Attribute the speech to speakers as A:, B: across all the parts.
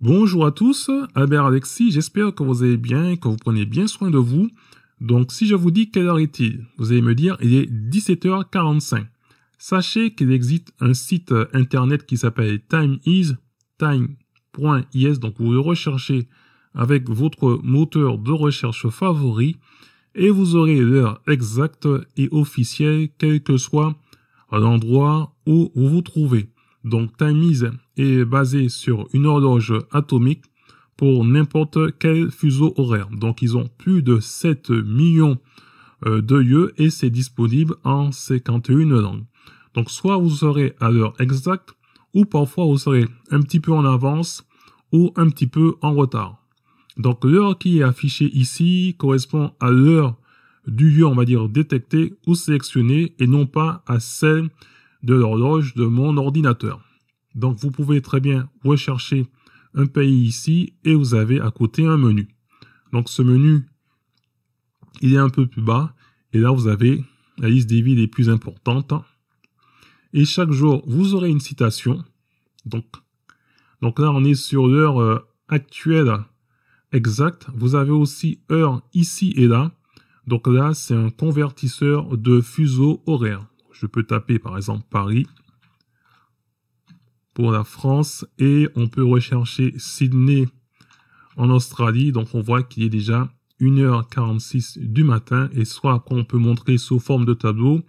A: Bonjour à tous, Albert Alexis, j'espère que vous allez bien, que vous prenez bien soin de vous. Donc si je vous dis quelle heure est-il, vous allez me dire il est 17h45. Sachez qu'il existe un site internet qui s'appelle timeis, time.is, donc vous recherchez avec votre moteur de recherche favori et vous aurez l'heure exacte et officielle quel que soit l'endroit où vous vous trouvez. Donc Mise est basé sur une horloge atomique pour n'importe quel fuseau horaire. Donc ils ont plus de 7 millions euh, de lieux et c'est disponible en 51 langues. Donc soit vous serez à l'heure exacte ou parfois vous serez un petit peu en avance ou un petit peu en retard. Donc l'heure qui est affichée ici correspond à l'heure du lieu, on va dire, détecté ou sélectionné et non pas à celle de l'horloge de mon ordinateur. Donc vous pouvez très bien rechercher un pays ici et vous avez à côté un menu. Donc ce menu, il est un peu plus bas et là vous avez la liste des villes les plus importantes. Et chaque jour, vous aurez une citation. Donc, donc là, on est sur l'heure euh, actuelle exacte. Vous avez aussi heure ici et là. Donc là, c'est un convertisseur de fuseau horaire je peux taper par exemple Paris pour la France et on peut rechercher Sydney en Australie. Donc on voit qu'il est déjà 1h46 du matin et soit qu'on peut montrer sous forme de tableau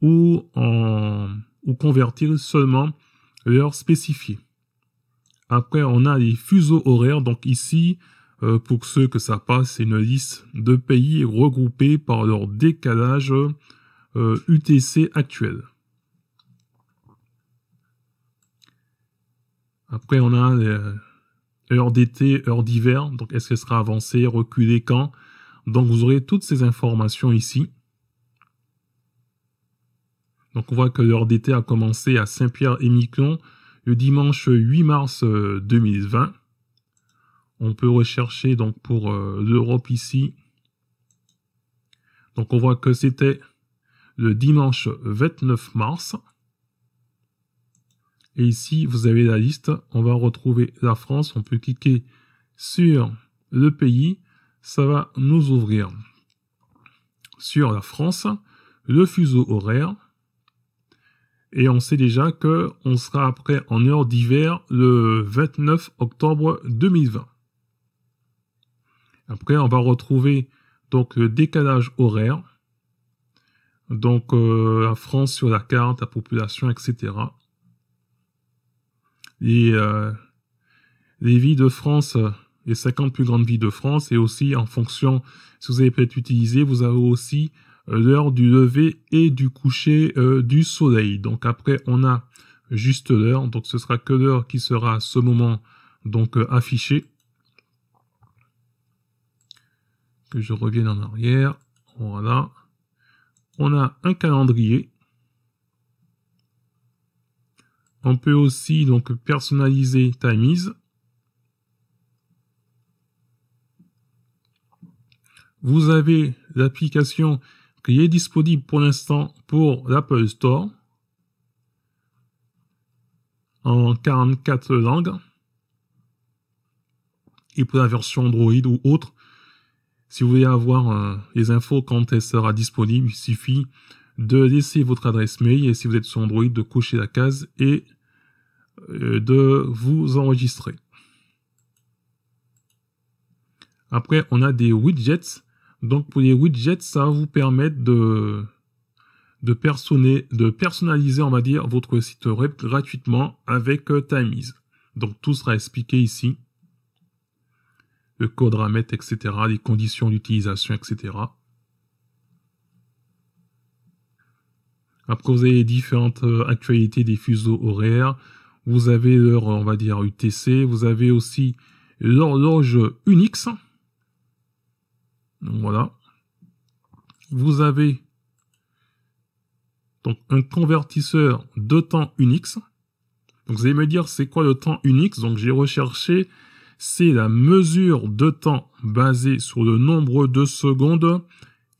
A: ou, en, ou convertir seulement l'heure spécifiée. Après on a les fuseaux horaires. Donc ici, euh, pour ceux que ça passe, c'est une liste de pays regroupés par leur décalage UTC euh, actuel. Après, on a l'heure euh, d'été, heure d'hiver. Donc, est-ce qu'elle sera avancée, reculé quand Donc, vous aurez toutes ces informations ici. Donc, on voit que l'heure d'été a commencé à Saint-Pierre-et-Miquelon le dimanche 8 mars 2020. Euh, on peut rechercher donc pour l'Europe ici. Donc, on voit que c'était le dimanche 29 mars. Et ici, vous avez la liste. On va retrouver la France. On peut cliquer sur le pays. Ça va nous ouvrir sur la France, le fuseau horaire. Et on sait déjà que on sera après en heure d'hiver le 29 octobre 2020. Après, on va retrouver donc le décalage horaire. Donc euh, la France sur la carte, la population, etc. Et euh, les villes de France, les 50 plus grandes villes de France, et aussi en fonction, si vous avez peut-être utilisé, vous avez aussi euh, l'heure du lever et du coucher du soleil. Donc après, on a juste l'heure, donc ce sera que l'heure qui sera à ce moment donc affichée. Que je revienne en arrière, voilà on a un calendrier. On peut aussi donc personnaliser is Vous avez l'application qui est disponible pour l'instant pour l'Apple Store en 44 langues. Et pour la version Android ou autre, si vous voulez avoir euh, les infos quand elle sera disponible, il suffit de laisser votre adresse mail et si vous êtes sur Android, de cocher la case et euh, de vous enregistrer. Après, on a des widgets. Donc pour les widgets, ça va vous permettre de, personner, de personnaliser, on va dire, votre site web gratuitement avec euh, Timeease. Donc tout sera expliqué ici. Code code à etc., les conditions d'utilisation, etc. Après, vous avez les différentes euh, actualités des fuseaux horaires. Vous avez leur, on va dire, UTC. Vous avez aussi l'horloge Unix. voilà. Vous avez donc un convertisseur de temps Unix. Donc vous allez me dire c'est quoi le temps Unix Donc j'ai recherché c'est la mesure de temps basée sur le nombre de secondes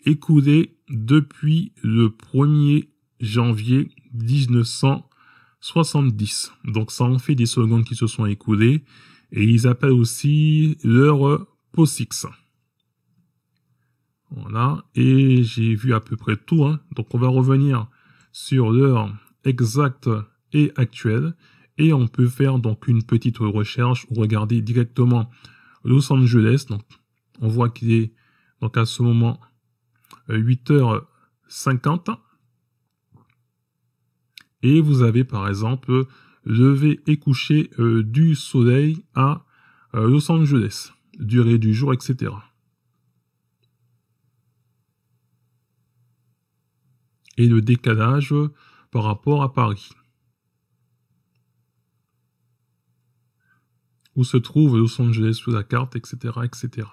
A: écoulées depuis le 1er janvier 1970. Donc ça en fait des secondes qui se sont écoulées et ils appellent aussi l'heure POSIX. Voilà, et j'ai vu à peu près tout. Hein. Donc on va revenir sur l'heure exacte et actuelle et on peut faire donc une petite recherche ou regarder directement Los Angeles. Donc, on voit qu'il est donc à ce moment 8h50. Euh, et vous avez par exemple lever et coucher euh, du soleil à euh, Los Angeles, durée du jour, etc. Et le décalage par rapport à Paris. où se trouve Los Angeles sous la carte, etc., etc.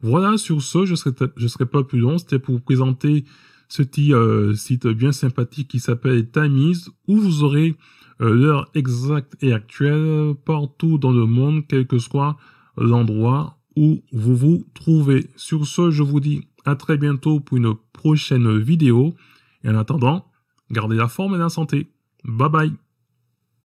A: Voilà, sur ce, je ne serai pas plus long. C'était pour vous présenter ce petit euh, site bien sympathique qui s'appelle Tamiz, où vous aurez euh, l'heure exacte et actuelle partout dans le monde, quel que soit l'endroit où vous vous trouvez. Sur ce, je vous dis à très bientôt pour une prochaine vidéo. Et en attendant, gardez la forme et la santé. Bye bye